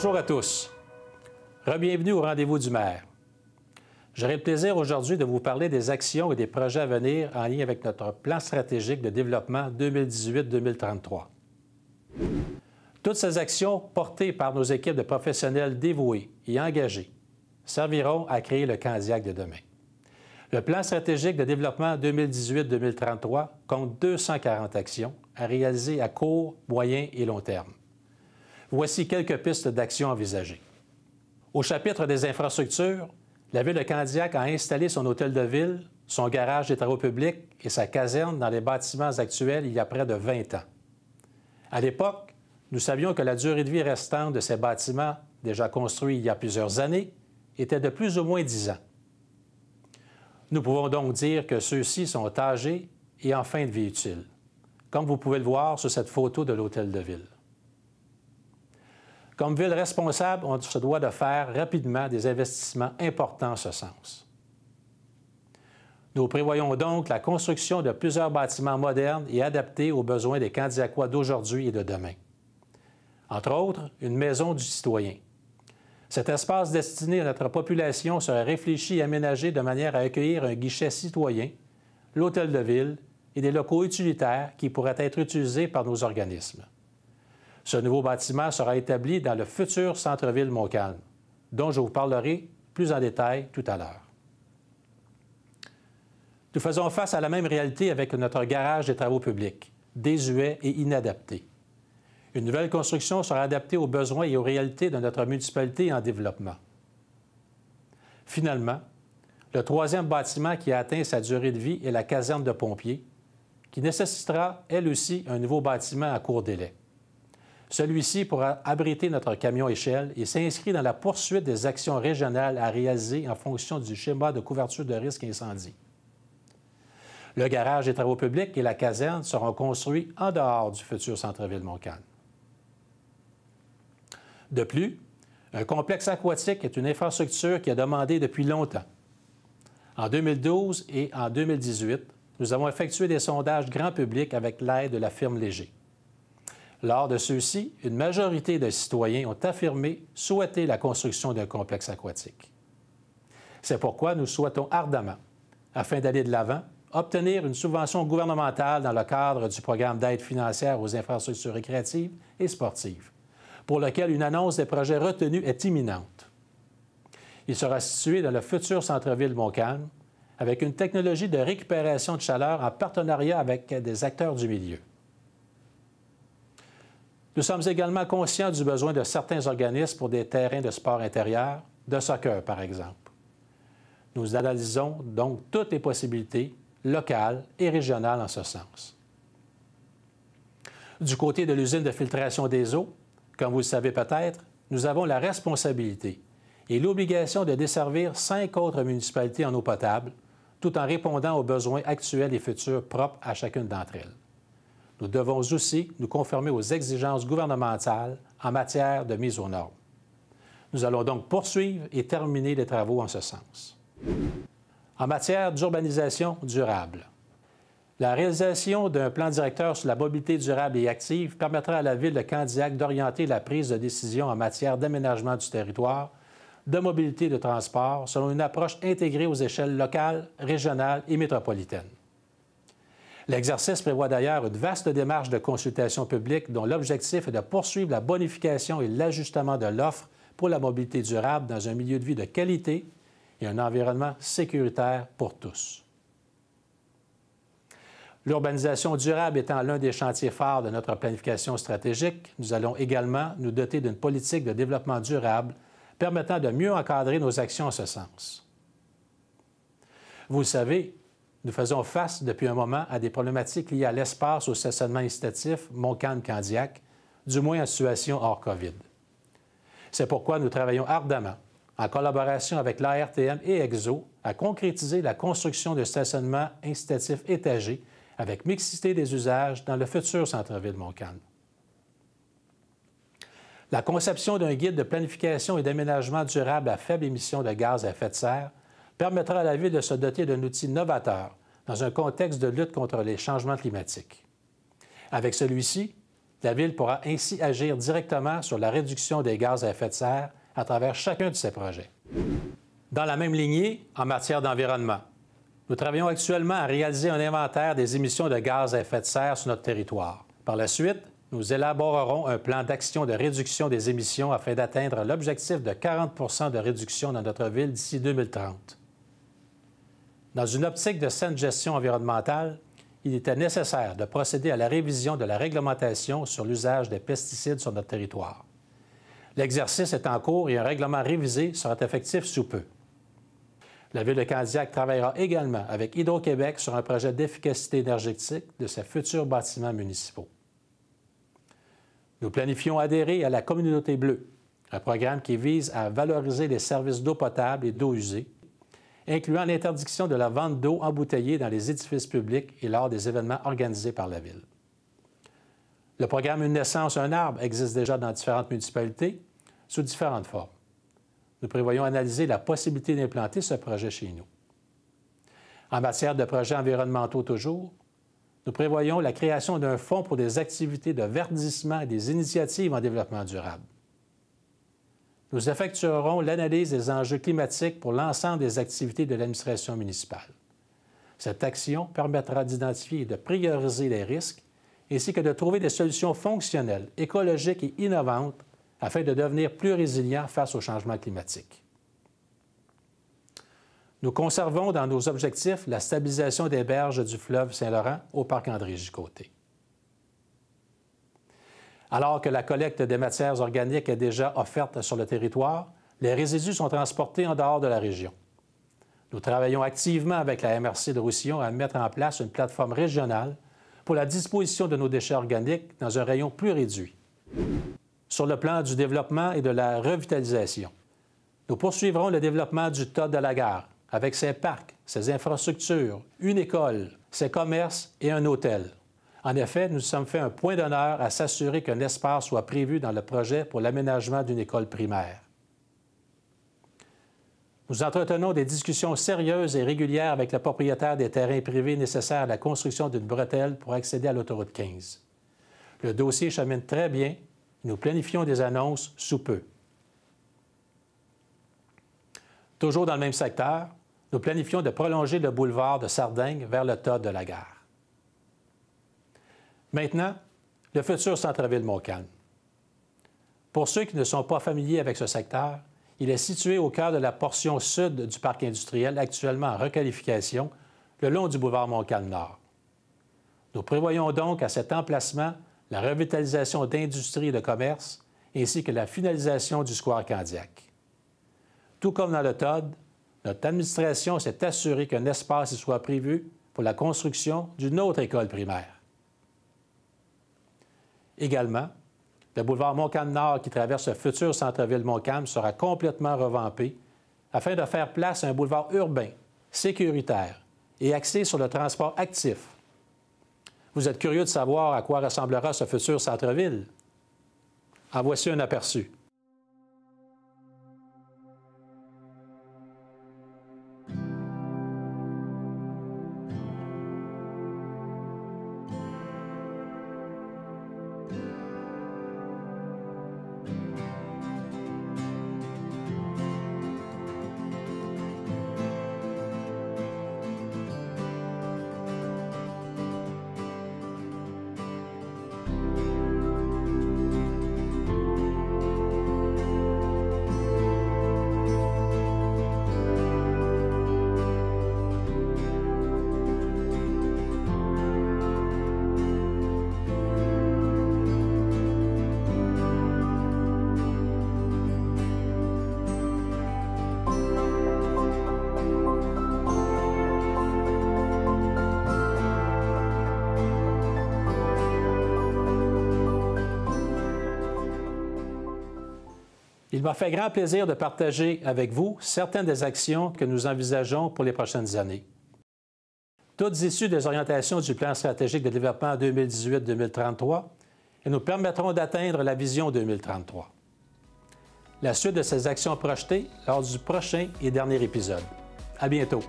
Bonjour à tous. Rebienvenue au rendez-vous du maire. J'aurai le plaisir aujourd'hui de vous parler des actions et des projets à venir en lien avec notre plan stratégique de développement 2018-2033. Toutes ces actions portées par nos équipes de professionnels dévoués et engagés serviront à créer le Candiac de demain. Le plan stratégique de développement 2018-2033 compte 240 actions à réaliser à court, moyen et long terme. Voici quelques pistes d'action envisagées. Au chapitre des infrastructures, la ville de Candiac a installé son hôtel de ville, son garage des travaux publics et sa caserne dans les bâtiments actuels il y a près de 20 ans. À l'époque, nous savions que la durée de vie restante de ces bâtiments, déjà construits il y a plusieurs années, était de plus ou moins 10 ans. Nous pouvons donc dire que ceux-ci sont âgés et en fin de vie utile, comme vous pouvez le voir sur cette photo de l'hôtel de ville. Comme ville responsable, on se doit de faire rapidement des investissements importants en ce sens. Nous prévoyons donc la construction de plusieurs bâtiments modernes et adaptés aux besoins des Candiacois d'aujourd'hui et de demain. Entre autres, une maison du citoyen. Cet espace destiné à notre population sera réfléchi et aménagé de manière à accueillir un guichet citoyen, l'hôtel de ville et des locaux utilitaires qui pourraient être utilisés par nos organismes. Ce nouveau bâtiment sera établi dans le futur centre-ville Montcalm, dont je vous parlerai plus en détail tout à l'heure. Nous faisons face à la même réalité avec notre garage des travaux publics, désuet et inadapté. Une nouvelle construction sera adaptée aux besoins et aux réalités de notre municipalité en développement. Finalement, le troisième bâtiment qui a atteint sa durée de vie est la caserne de pompiers, qui nécessitera, elle aussi, un nouveau bâtiment à court délai. Celui-ci pourra abriter notre camion-échelle et s'inscrit dans la poursuite des actions régionales à réaliser en fonction du schéma de couverture de risque incendie. Le garage des travaux publics et la caserne seront construits en dehors du futur centre-ville Montcalm. De plus, un complexe aquatique est une infrastructure qui a demandé depuis longtemps. En 2012 et en 2018, nous avons effectué des sondages grand public avec l'aide de la firme Léger. Lors de ceux-ci, une majorité de citoyens ont affirmé souhaiter la construction d'un complexe aquatique. C'est pourquoi nous souhaitons ardemment, afin d'aller de l'avant, obtenir une subvention gouvernementale dans le cadre du programme d'aide financière aux infrastructures récréatives et sportives, pour lequel une annonce des projets retenus est imminente. Il sera situé dans le futur centre-ville Montcalm, avec une technologie de récupération de chaleur en partenariat avec des acteurs du milieu. Nous sommes également conscients du besoin de certains organismes pour des terrains de sport intérieur, de soccer par exemple. Nous analysons donc toutes les possibilités locales et régionales en ce sens. Du côté de l'usine de filtration des eaux, comme vous le savez peut-être, nous avons la responsabilité et l'obligation de desservir cinq autres municipalités en eau potable, tout en répondant aux besoins actuels et futurs propres à chacune d'entre elles nous devons aussi nous conformer aux exigences gouvernementales en matière de mise aux normes. Nous allons donc poursuivre et terminer les travaux en ce sens. En matière d'urbanisation durable, la réalisation d'un plan directeur sur la mobilité durable et active permettra à la Ville de Candiac d'orienter la prise de décision en matière d'aménagement du territoire, de mobilité et de transport selon une approche intégrée aux échelles locales, régionales et métropolitaines. L'exercice prévoit d'ailleurs une vaste démarche de consultation publique dont l'objectif est de poursuivre la bonification et l'ajustement de l'offre pour la mobilité durable dans un milieu de vie de qualité et un environnement sécuritaire pour tous. L'urbanisation durable étant l'un des chantiers phares de notre planification stratégique, nous allons également nous doter d'une politique de développement durable permettant de mieux encadrer nos actions en ce sens. Vous savez, nous faisons face depuis un moment à des problématiques liées à l'espace, au stationnement incitatif, mon candiac du moins en situation hors COVID. C'est pourquoi nous travaillons ardemment, en collaboration avec l'ARTM et EXO, à concrétiser la construction de stationnements incitatifs étagés avec mixité des usages dans le futur centre-ville Montcalm. La conception d'un guide de planification et d'aménagement durable à faible émission de gaz à effet de serre permettra à la Ville de se doter d'un outil novateur dans un contexte de lutte contre les changements climatiques. Avec celui-ci, la Ville pourra ainsi agir directement sur la réduction des gaz à effet de serre à travers chacun de ses projets. Dans la même lignée, en matière d'environnement, nous travaillons actuellement à réaliser un inventaire des émissions de gaz à effet de serre sur notre territoire. Par la suite, nous élaborerons un plan d'action de réduction des émissions afin d'atteindre l'objectif de 40 de réduction dans notre ville d'ici 2030. Dans une optique de saine gestion environnementale, il était nécessaire de procéder à la révision de la réglementation sur l'usage des pesticides sur notre territoire. L'exercice est en cours et un règlement révisé sera effectif sous peu. La Ville de Candiac travaillera également avec Hydro-Québec sur un projet d'efficacité énergétique de ses futurs bâtiments municipaux. Nous planifions adhérer à la Communauté bleue, un programme qui vise à valoriser les services d'eau potable et d'eau usée incluant l'interdiction de la vente d'eau embouteillée dans les édifices publics et lors des événements organisés par la Ville. Le programme Une naissance, un arbre existe déjà dans différentes municipalités sous différentes formes. Nous prévoyons analyser la possibilité d'implanter ce projet chez nous. En matière de projets environnementaux toujours, nous prévoyons la création d'un fonds pour des activités de verdissement et des initiatives en développement durable nous effectuerons l'analyse des enjeux climatiques pour l'ensemble des activités de l'administration municipale. Cette action permettra d'identifier et de prioriser les risques, ainsi que de trouver des solutions fonctionnelles, écologiques et innovantes afin de devenir plus résilients face au changement climatique. Nous conservons dans nos objectifs la stabilisation des berges du fleuve Saint-Laurent au parc André-Gicoté. Alors que la collecte des matières organiques est déjà offerte sur le territoire, les résidus sont transportés en dehors de la région. Nous travaillons activement avec la MRC de Roussillon à mettre en place une plateforme régionale pour la disposition de nos déchets organiques dans un rayon plus réduit. Sur le plan du développement et de la revitalisation, nous poursuivrons le développement du TOD de la gare, avec ses parcs, ses infrastructures, une école, ses commerces et un hôtel. En effet, nous sommes fait un point d'honneur à s'assurer qu'un espace soit prévu dans le projet pour l'aménagement d'une école primaire. Nous entretenons des discussions sérieuses et régulières avec le propriétaire des terrains privés nécessaires à la construction d'une bretelle pour accéder à l'autoroute 15. Le dossier chemine très bien. Nous planifions des annonces sous peu. Toujours dans le même secteur, nous planifions de prolonger le boulevard de Sardaigne vers le tas de la gare. Maintenant, le futur centre-ville Montcalm. Pour ceux qui ne sont pas familiers avec ce secteur, il est situé au cœur de la portion sud du parc industriel actuellement en requalification, le long du boulevard Montcalm-Nord. Nous prévoyons donc à cet emplacement la revitalisation d'industrie et de commerce, ainsi que la finalisation du square Candiac. Tout comme dans le TOD, notre administration s'est assurée qu'un espace y soit prévu pour la construction d'une autre école primaire également. Le boulevard Montcalm-Nord, qui traverse le futur centre-ville Montcalm, sera complètement revampé afin de faire place à un boulevard urbain, sécuritaire et axé sur le transport actif. Vous êtes curieux de savoir à quoi ressemblera ce futur centre-ville? En voici un aperçu. Il m'a fait grand plaisir de partager avec vous certaines des actions que nous envisageons pour les prochaines années. Toutes issues des orientations du plan stratégique de développement 2018-2033 et nous permettront d'atteindre la vision 2033. La suite de ces actions projetées lors du prochain et dernier épisode. À bientôt.